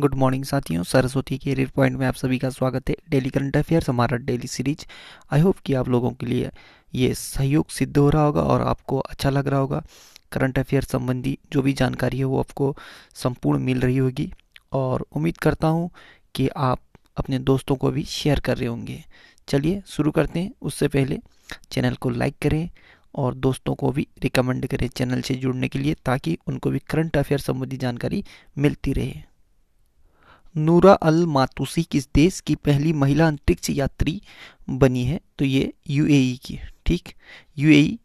good morning साथियों सरस्वती के red point में आप सभी का स्वागत है डेली करंट अफेयर्स हमारा डेली सीरीज आई होप कि आप लोगों के लिए ये सहयोग सिद्ध हो रहा होगा और आपको अच्छा लग रहा होगा करंट अफेयर संबंधी जो भी जानकारी है वो आपको संपूर्ण मिल रही होगी और उम्मीद करता हूँ कि आप अपने दोस्तों को भी शेयर कर रहे होंगे चलिए शुरू करते हैं उससे पहले चैनल को लाइक करें और दोस्तों को भी रिकमेंड करें चैनल से जुड़ने के लिए ताकि उनको भी करंट अफेयर संबंधी जानकारी मिलती रहे नूरा अल मातूसी किस देश की पहली महिला अंतरिक्ष यात्री बनी है तो ये यूएई की ठीक यूएई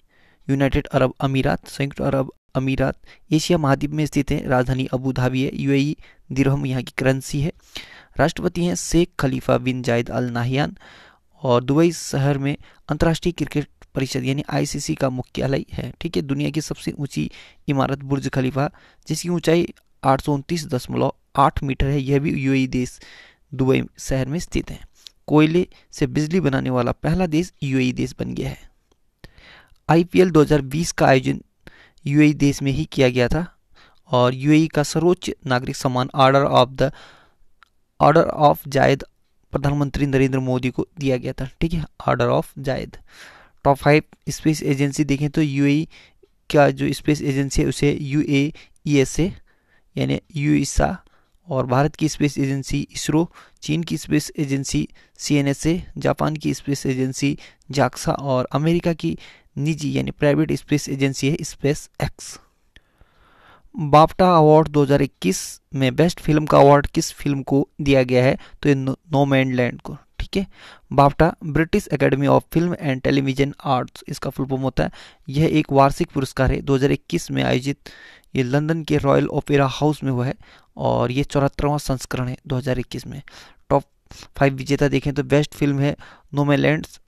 यूनाइटेड अरब अमीरात संयुक्त अरब अमीरात एशिया महाद्वीप में स्थित है राजधानी अबू धाबी है यूएई दिरहम यहाँ की करेंसी है राष्ट्रपति हैं शेख खलीफा बिन जायद अल नाहियान और दुबई शहर में अंतर्राष्ट्रीय क्रिकेट परिषद यानी आईसीसी का मुख्यालय है ठीक है दुनिया की सबसे ऊंची इमारत बुर्ज खलीफा जिसकी ऊंचाई आठ आठ मीटर है यह भी यूएई देश दुबई शहर में स्थित है कोयले से बिजली बनाने वाला पहला देश यूएई देश बन गया है आईपीएल 2020 का आयोजन यूएई देश में ही किया गया था और यूएई का सर्वोच्च नागरिक सम्मान order of the order of Zayed प्रधानमंत्री नरेंद्र मोदी को दिया गया था ठीक है order of Zayed top five space agency देखें तो यू का जो स्पेस एजेंसी है उसे यू ए ई एस यानी यूसा और भारत की स्पेस एजेंसी इसरो चीन की स्पेस एजेंसी सी जापान की स्पेस एजेंसी जाक्सा और अमेरिका की निजी यानी प्राइवेट स्पेस एजेंसी है स्पेस एक्स बापटा अवार्ड 2021 में बेस्ट फिल्म का अवार्ड किस फिल्म को दिया गया है तो ये नो मैंड लैंड को ठीक है BAFTA British Academy of Film and Television Arts इसका फुल फॉर्म होता है यह एक वार्षिक पुरस्कार है 2021 में आयोजित ये लंदन के रॉयल ओपेरा हाउस में हुआ है और ये चौहत्तरवां संस्करण है 2021 में टॉप फाइव विजेता देखें तो बेस्ट फिल्म है नोमे लैंड्स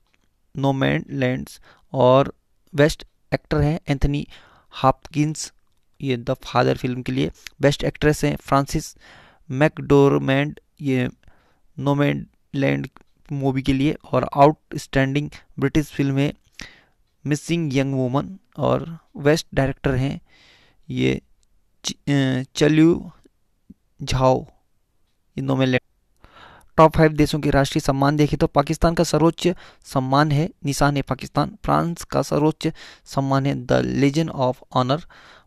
नोमैन लैंड्स और बेस्ट एक्टर हैं एंथनी हापकिंस ये द फादर फिल्म के लिए बेस्ट एक्ट्रेस हैं फ्रांसिस मैकडोरमैंड ये नोमैंड लैंड मूवी के लिए और आउटस्टैंडिंग ब्रिटिश फिल्म है मिसिंग यंग वूमन और वेस्ट डायरेक्टर हैं ये चल्यू झाओ इन दोनों में टॉप फाइव देशों के राष्ट्रीय सम्मान देखें तो पाकिस्तान का सर्वोच्च सम्मान है निशान है पाकिस्तान फ्रांस का सर्वोच्च सम्मान है the legend of honour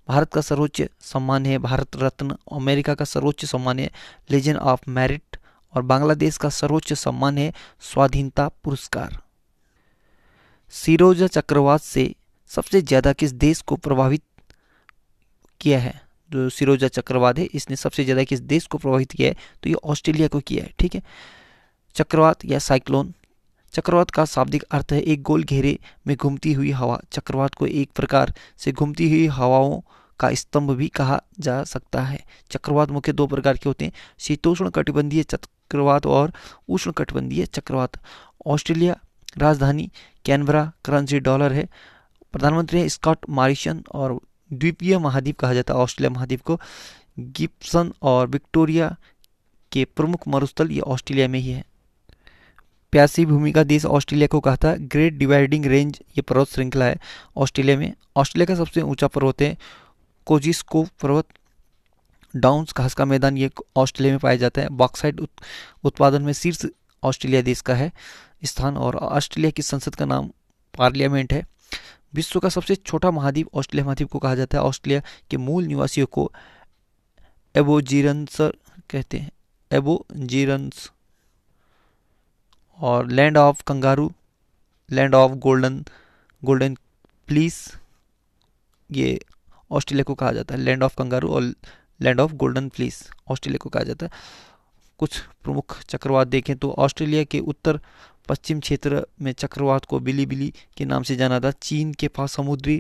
Bharat का सर्वोच्च सम्मान है भारत रत्न अमेरिका का सर्वोच्च सम्मान है लेजेंड ऑफ मेरिट और बांग्लादेश का सर्वोच्च सम्मान है स्वाधीनता पुरस्कार सिरोजा चक्रवात से सबसे ज़्यादा किस देश को प्रभावित किया है जो सिरोजा चक्रवात है इसने सबसे ज़्यादा किस देश को प्रभावित किया है तो ये ऑस्ट्रेलिया को किया है ठीक है चक्रवात या साइक्लोन चक्रवात का शाब्दिक अर्थ है एक गोल घेरे में घूमती हुई हवा चक्रवात को एक प्रकार से घूमती हुई हवाओं का स्तंभ भी कहा जा सकता है चक्रवात मुख्य दो प्रकार के होते हैं शीतोष्ण कटिबंधीय चक्रवात और उष्ण कटिबंधीय चक्रवात ऑस्ट्रेलिया राजधानी कैनबरा करंसी डॉलर है प्रधानमंत्री हैं स्कॉट मारिशन और द्वीपीय महाद्वीप कहा जाता है ऑस्ट्रेलिया महाद्वीप को गिप्सन और विक्टोरिया के प्रमुख मरुस्थल ये ऑस्ट्रेलिया में ही है प्यासी भूमि का देश ऑस्ट्रेलिया को कहा था ग्रेट डिवाइडिंग रेंज ये पर्वत श्रृंखला है ऑस्ट्रेलिया में ऑस्ट्रेलिया का सबसे ऊंचा पर्वत है कोजिस्को पर्वत डाउन्स घास का मैदान ये ऑस्ट्रेलिया में पाया जाता है बॉक्साइड उत, उत्पादन में शीर्ष ऑस्ट्रेलिया देश का है स्थान और ऑस्ट्रेलिया की संसद का नाम पार्लियामेंट है विश्व का सबसे छोटा महाद्वीप ऑस्ट्रेलिया महाद्वीप को कहा जाता है ऑस्ट्रेलिया के मूल निवासियों को एबोजीरंसर कहते हैं एबोजीरंस और land of kangaroo land of golden golden fleece ये ऑस्ट्रेलिया को कहा जाता है लैंड ऑफ कंगारू और land of golden fleece Australia को कहा जाता है कुछ प्रमुख चक्रवात देखें तो ऑस्ट्रेलिया के उत्तर पश्चिम क्षेत्र में चक्रवात को बिली बिली के नाम से जाना था चीन के पास समुद्री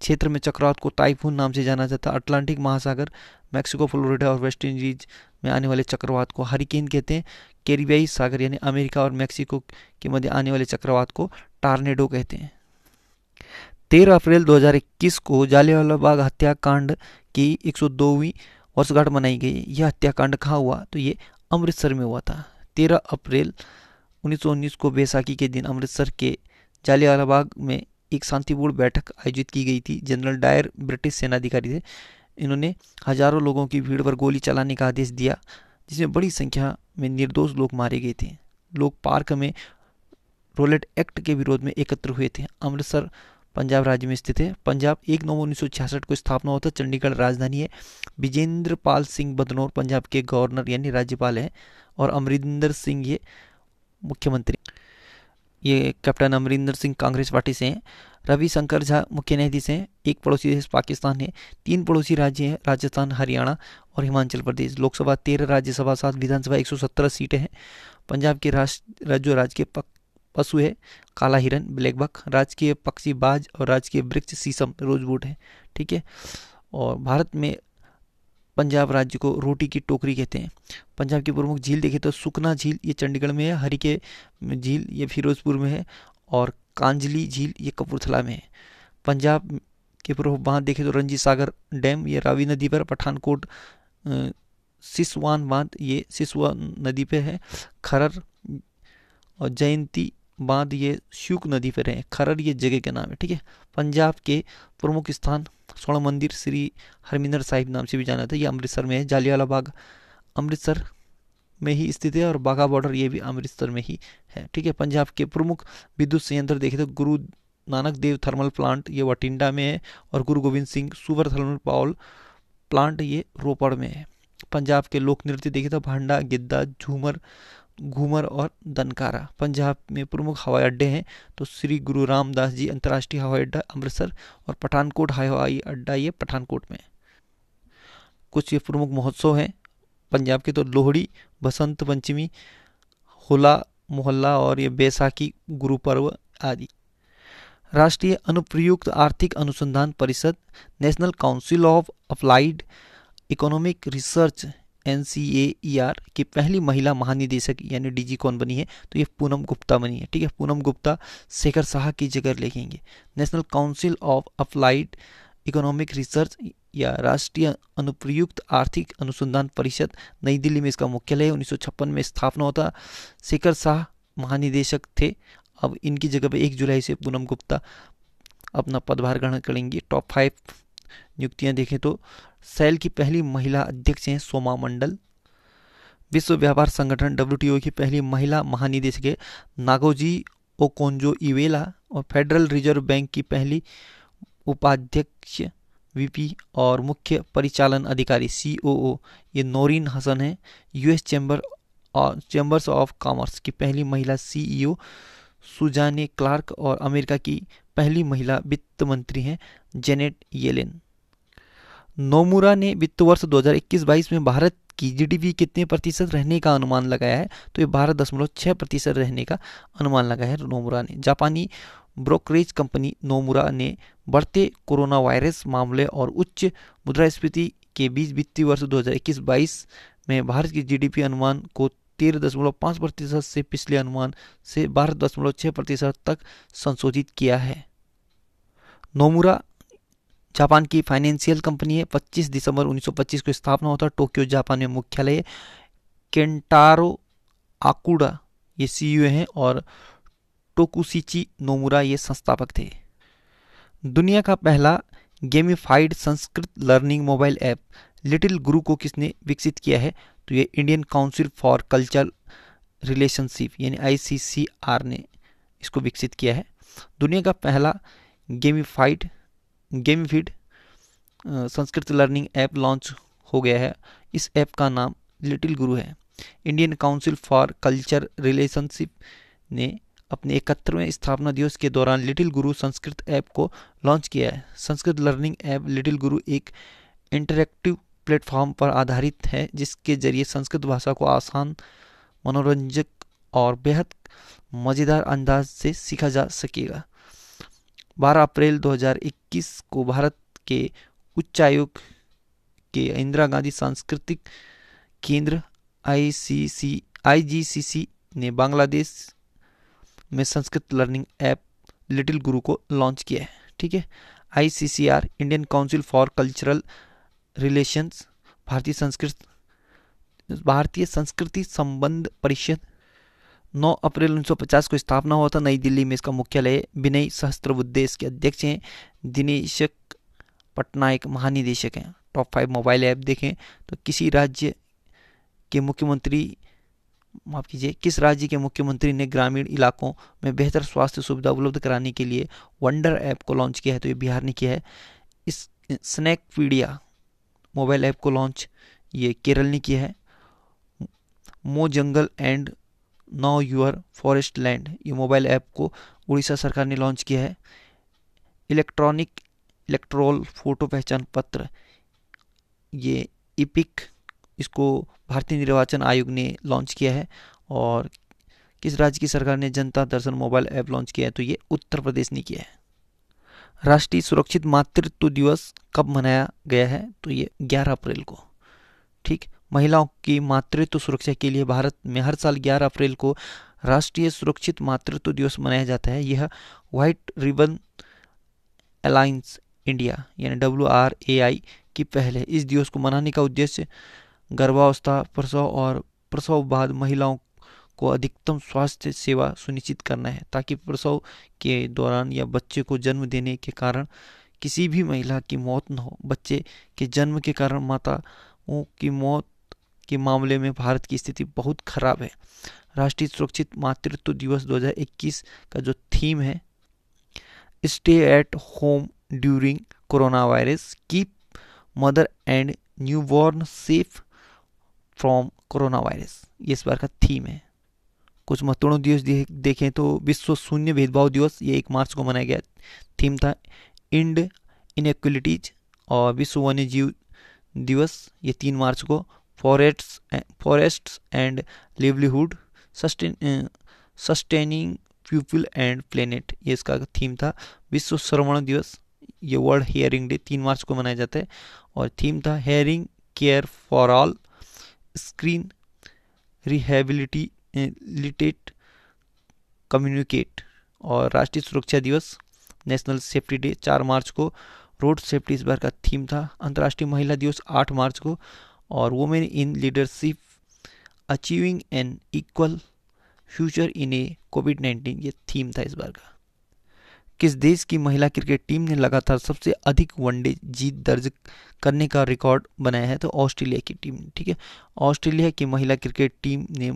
क्षेत्र में चक्रवात को टाइफून नाम से जाना जाता अटलांटिक महासागर मैक्सिको फ्लोरिडा और वेस्ट इंडीज में आने वाले चक्रवात को हरिकेन कहते हैं कैरिबियाई सागर यानी अमेरिका और मैक्सिको के मध्य आने वाले चक्रवात को टारनेडो कहते हैं तेरह अप्रैल 2021 को जालियावाला बाग हत्याकांड की 102वीं वर्षगांठ मनाई गई यह हत्याकांड कहाँ हुआ तो ये अमृतसर में हुआ था तेरह अप्रैल 1919 को बैसाखी के दिन अमृतसर के जालियाला बाग में एक शांतिपूर्ण बैठक आयोजित की गई थी जनरल डायर ब्रिटिश सेनाधिकारी थे इन्होंने हजारों लोगों की भीड़ पर गोली चलाने का आदेश दिया जिसमें बड़ी संख्या में निर्दोष लोग मारे गए थे लोग पार्क में रोलेट एक्ट के विरोध में एकत्र हुए थे अमृतसर पंजाब राज्य में स्थित है पंजाब एक नवंबर उन्नीस को स्थापना होता चंडीगढ़ राजधानी है विजेंद्र पाल सिंह बदनौर पंजाब के गवर्नर यानी राज्यपाल हैं और अमरिंदर सिंह ये मुख्यमंत्री ये कैप्टन अमरिंदर सिंह कांग्रेस पार्टी से हैं रविशंकर झा मुख्य न्यायाधीश हैं एक पड़ोसी देश पाकिस्तान है तीन पड़ोसी राज्य हैं राजस्थान हरियाणा और हिमाचल प्रदेश लोकसभा तेरह राज्यसभा सात विधानसभा एक सीटें हैं पंजाब के राज्य राज के पक, पशु है काला हिरन ब्लैक बक राजकीय पक्षी बाज और राजकीय वृक्ष सीसम रोजबूट है ठीक है और भारत में पंजाब राज्य को रोटी की टोकरी कहते हैं पंजाब की प्रमुख झील देखें तो सुकना झील ये चंडीगढ़ में है हरी के झील ये फिरोजपुर में है और कांजली झील ये कपूरथला में है पंजाब के प्रमुख बांध देखें तो रंजी सागर डैम ये रावी नदी पर पठानकोट सिसवान बांध ये सिसवान नदी पे है खरर और जयंती बांध ये श्यूक नदी पर है खरर ये जगह के नाम है ठीक है पंजाब के प्रमुख स्थान स्वर्ण मंदिर श्री हरमिंदर साहिब नाम से भी जाना था ये अमृतसर में है जालियाला बाग अमृतसर में ही स्थित है और बाघा बॉर्डर ये भी अमृतसर में ही है ठीक है पंजाब के प्रमुख विद्युत संयंत्र देखे तो गुरु नानक देव थर्मल प्लांट ये वटिंडा में है और Guru Gobind Singh super thermal power plant ये रोपड़ में है पंजाब के लोक नृत्य देखे तो भांडा गिद्दा झूमर घूमर और दनकारा पंजाब में प्रमुख हवाई अड्डे हैं तो श्री गुरु रामदास जी अंतर्राष्ट्रीय हवाई अड्डा अमृतसर और पठानकोट हवाई अड्डा ये पठानकोट में कुछ ये प्रमुख महोत्सव हैं पंजाब के तो लोहड़ी बसंत पंचमी होला मोहल्ला और ये बैसाखी गुरु पर्व आदि राष्ट्रीय अनुप्रयुक्त आर्थिक अनुसंधान परिषद National Council of Applied Economic Research N C A E R की पहली महिला महानिदेशक यानी डीजी कौन बनी है तो ये पूनम गुप्ता बनी है ठीक है पूनम गुप्ता शेखर शाह की जगह लेखेंगे National Council of Applied Economic Research या राष्ट्रीय अनुप्रयुक्त आर्थिक अनुसंधान परिषद नई दिल्ली में इसका मुख्यालय उन्नीस में स्थापना होता शेखर शाह महानिदेशक थे अब इनकी जगह पर एक जुलाई से पूनम गुप्ता अपना पदभार ग्रहण करेंगी टॉप फाइव नियुक्तियां देखें तो सेल की पहली महिला अध्यक्ष हैं सोमा मंडल विश्व व्यापार संगठन डब्ल्यू की पहली महिला महानिदेशक है नागोजी ओकोंजो इवेला और फेडरल रिजर्व बैंक की पहली उपाध्यक्ष वीपी और मुख्य परिचालन अधिकारी सीओओ ये नौरीन हसन है US chamber chambers of commerce की पहली महिला सीईओ सुजाने क्लार्क और अमेरिका की पहली महिला वित्त मंत्री हैं जेनेट येलेन नोमुरा ने वित्त वर्ष 2021-22 में भारत की जीडीपी कितने प्रतिशत रहने का अनुमान लगाया है तो ये बारह दशमलव छः प्रतिशत रहने का अनुमान लगाया है नोमुरा ने जापानी ब्रोकरेज कंपनी नोमुरा ने बढ़ते कोरोना वायरस मामले और उच्च मुद्रास्फीति के बीच वित्तीय वर्ष 2021-22 में भारत की जीडीपी अनुमान को तेरह दशमलव पाँच प्रतिशत से पिछले अनुमान से बारह दशमलव छः प्रतिशत तक संशोधित किया है नोमुरा जापान की फाइनेंशियल कंपनी है 25 दिसंबर 1925 को स्थापना होता है टोक्यो जापान में मुख्यालय केंटारो आकुड़ा ये सीईओ हैं और टोकुसिची नोमुरा ये संस्थापक थे दुनिया का पहला gamified Sanskrit learning mobile app Little Guru को किसने विकसित किया है तो ये Indian Council for culture relationship यानी आईसीसीआर ने इसको विकसित किया है दुनिया का पहला gamified game feed Sanskrit learning app launch हो गया है इस ऐप का नाम लिटिल गुरु है Indian Council for culture relationship ने अपने इकहत्तरवें स्थापना दिवस के दौरान लिटिल गुरु संस्कृत ऐप को लॉन्च किया है संस्कृत लर्निंग ऐप लिटिल गुरु एक इंटरेक्टिव प्लेटफॉर्म पर आधारित है जिसके जरिए संस्कृत भाषा को आसान मनोरंजक और बेहद मज़ेदार अंदाज से सीखा जा सकेगा 12 अप्रैल 2021 को भारत के उच्चायोग के इंदिरा गांधी सांस्कृतिक केंद्र आईसीसी आईजीसीसी ने बांग्लादेश में Sanskrit learning app Little Guru को लॉन्च किया है ठीक है ICCR Indian Council for Cultural Relations भारतीय संस्कृत भारतीय संस्कृति संबंध परिषद 9 अप्रैल 1950 को स्थापना हुआ था नई दिल्ली में इसका मुख्यालय विनय सहस्त्रबुद्धे के अध्यक्ष हैं दिनेशक पटनायक महानिदेशक हैं टॉप फाइव मोबाइल ऐप देखें तो किसी राज्य के मुख्यमंत्री माफ कीजिए किस राज्य के मुख्यमंत्री ने ग्रामीण इलाकों में बेहतर स्वास्थ्य सुविधा उपलब्ध कराने के लिए वंडर ऐप को लॉन्च किया है तो ये बिहार ने किया है इस स्नैकपीडिया मोबाइल ऐप को लॉन्च ये केरल ने किया है Mo jungle and now your forest land ये मोबाइल ऐप को उड़ीसा सरकार ने लॉन्च किया है इलेक्ट्रॉनिक इलेक्ट्रोल फोटो पहचान पत्र ये इपिक इसको भारतीय निर्वाचन आयोग ने लॉन्च किया है और किस राज्य की सरकार ने जनता दर्शन मोबाइल ऐप लॉन्च किया है तो ये उत्तर प्रदेश ने किया है राष्ट्रीय सुरक्षित मातृत्व दिवस कब मनाया गया है तो ये 11 अप्रैल को ठीक महिलाओं की मातृत्व सुरक्षा के लिए भारत में हर साल 11 अप्रैल को राष्ट्रीय सुरक्षित मातृत्व दिवस मनाया जाता है यह व्हाइट रिबन अलाइंस इंडिया यानी डब्ल्यू आर ए आई की पहले इस दिवस को मनाने का उद्देश्य गर्भावस्था प्रसव और प्रसव बाद महिलाओं को अधिकतम स्वास्थ्य सेवा सुनिश्चित करना है ताकि प्रसव के दौरान या बच्चे को जन्म देने के कारण किसी भी महिला की मौत न हो बच्चे के जन्म के कारण माताओं की मौत के मामले में भारत की स्थिति बहुत खराब है राष्ट्रीय सुरक्षित मातृत्व दिवस 2021 का जो थीम है stay at home during corona virus keep mother and newborn safe from corona virus ये इस बार का थीम है कुछ महत्वपूर्ण दिवस देखें तो विश्व शून्य भेदभाव दिवस ये एक मार्च को मनाया गया थीम था इंड इनक्वलिटीज और विश्व वन्य जीव दिवस ये तीन मार्च को forests eh, forests and livelihood sustain sustaining people and planet ये इसका थीम था विश्व श्रवण दिवस ये वर्ल्ड हेयरिंग डे तीन मार्च को मनाया जाता है और थीम था hearing care for all screen रिहेबिलिटी रिहेबिलिटेट कम्युनिकेट और राष्ट्रीय सुरक्षा दिवस नेशनल सेफ्टी डे चार मार्च को रोड सेफ्टी इस बार का थीम था अंतर्राष्ट्रीय महिला दिवस आठ मार्च को और women in leadership achieving an equal future in a covid nineteen ये थीम था इस बार का किस देश की महिला क्रिकेट टीम ने लगातार सबसे अधिक वनडे जीत दर्ज करने का रिकॉर्ड बनाया है तो ऑस्ट्रेलिया की टीम ठीक है ऑस्ट्रेलिया की महिला क्रिकेट टीम ने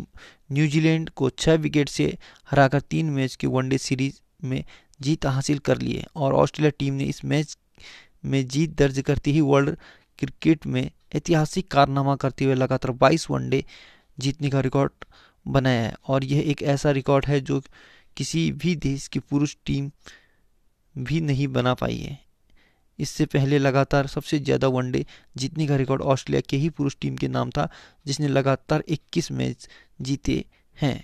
न्यूजीलैंड को छः विकेट से हराकर तीन मैच की वनडे सीरीज में जीत हासिल कर ली है और ऑस्ट्रेलिया टीम ने इस मैच में जीत दर्ज करते ही वर्ल्ड क्रिकेट में ऐतिहासिक कारनामा करते हुए लगातार बाईस वनडे जीतने का रिकॉर्ड बनाया है और यह एक ऐसा रिकॉर्ड है जो किसी भी देश की पुरुष टीम भी नहीं बना पाई है इससे पहले लगातार सबसे ज़्यादा वनडे जीतने का रिकॉर्ड ऑस्ट्रेलिया के ही पुरुष टीम के नाम था जिसने लगातार 21 मैच जीते हैं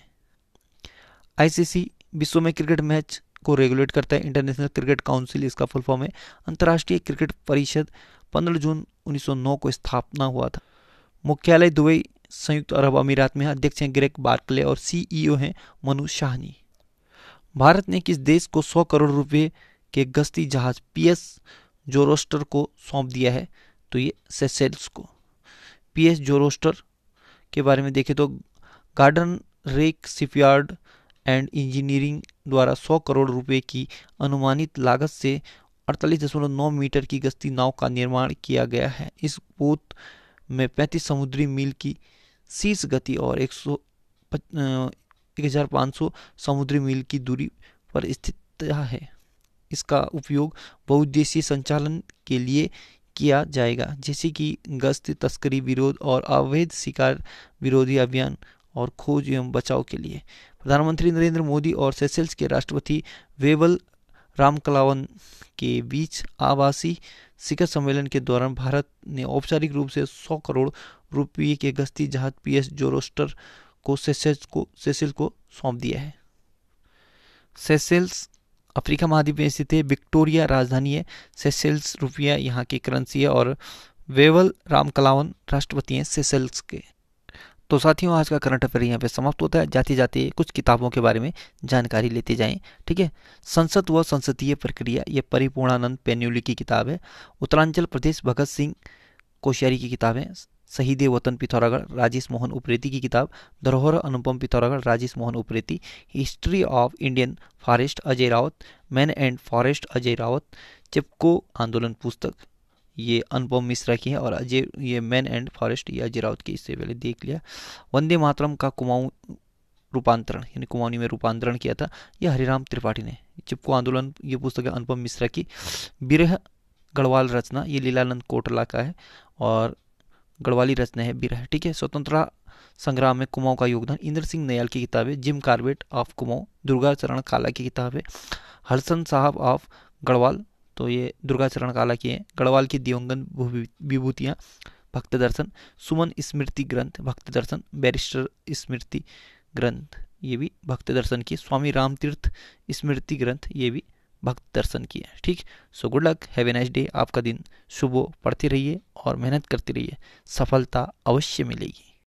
आईसीसी विश्व में क्रिकेट मैच को रेगुलेट करता है इंटरनेशनल क्रिकेट काउंसिल इसका फुल फॉर्म है अंतर्राष्ट्रीय क्रिकेट परिषद 15 जून 1909 को स्थापना हुआ था मुख्यालय दुबई संयुक्त अरब अमीरात में अध्यक्ष हैं ग्रेक बार्कले और सीईओ हैं मनु शाहनी भारत ने किस देश को 100 करोड़ रुपए के गश्ती जहाज पीएस जोरोस्टर को सौंप दिया है तो ये सेसेल्स को पीएस जोरोस्टर के बारे में देखें तो Garden Reach shipyard and engineering द्वारा 100 करोड़ रुपए की अनुमानित लागत से 48.9 मीटर की गश्ती नाव का निर्माण किया गया है इस पोत में 35 समुद्री मील की शीर्ष गति और एक सौ हज़ार सौ समुद्री मील की दूरी पर स्थित है इसका उपयोग बहुउद्देशीय संचालन के लिए किया जाएगा जैसे कि गश्त तस्करी विरोध और अवैध शिकार विरोधी अभियान और खोज एवं बचाव के लिए प्रधानमंत्री नरेंद्र मोदी और सेसेल्स के राष्ट्रपति वेबल रामकलावन के बीच आवासीय शिखर सम्मेलन के दौरान भारत ने औपचारिक रूप से 100 करोड़ रुपये के गश्ती जहाज पीएस जोरोस्टर को सेसेल्स को सेसेल को सौंप दिया है सेसेल्स अफ्रीका महाद्वीप में स्थित है विक्टोरिया राजधानी है सेसेल्स रुपया यहाँ की करेंसी है और वेवल रामकलावन राष्ट्रपति हैं सेसेल्स के तो साथियों आज का करंट अफेयर यहाँ पे समाप्त होता है जाते जाते कुछ किताबों के बारे में जानकारी लेते जाएं ठीक है संसद व संसदीय प्रक्रिया ये परिपूर्णानंद पेन्यूली की किताब है उत्तरांचल प्रदेश भगत सिंह कोश्यारी की किताब है शहीद वतन पिथौरागढ़ राजेश मोहन उप्रेती की किताब Dharohar Anupam Pithoragarh Rajesh Mohan Upreti history of Indian forest Ajay Rawat man and forest Ajay Rawat Chipko आंदोलन पुस्तक ये अनुपम मिश्रा की है और अजय ये मैन एंड फॉरेस्ट या अजय राउत की इससे पहले देख लिया वंदे मातरम का कुमाऊँ रूपांतरण यानी कुमाऊनी में रूपांतरण किया था यह हरिराम त्रिपाठी ने चिपको आंदोलन ये पुस्तक है अनुपम मिश्रा की बिरह गढ़वाल रचना ये लीलानंद कोटला का है और गढ़वाली रचना है बिरह ठीक है स्वतंत्रता संग्राम में कुमाऊं का योगदान इंद्र सिंह नयाल की किताब है जिम कार्बेट ऑफ कुमाऊं चरण काला की किताब है हरसन साहब ऑफ गढ़वाल तो ये दुर्गाचरण काला की है गढ़वाल की दिवंगन विभूतियाँ भक्त दर्शन सुमन स्मृति ग्रंथ भक्त दर्शन बैरिस्टर स्मृति ग्रंथ ये भी भक्त दर्शन की स्वामी रामतीर्थ स्मृति ग्रंथ ये भी भक्त दर्शन की है ठीक so good luck have a nice day आपका दिन शुभ पढ़ते रहिए और मेहनत करते रहिए सफलता अवश्य मिलेगी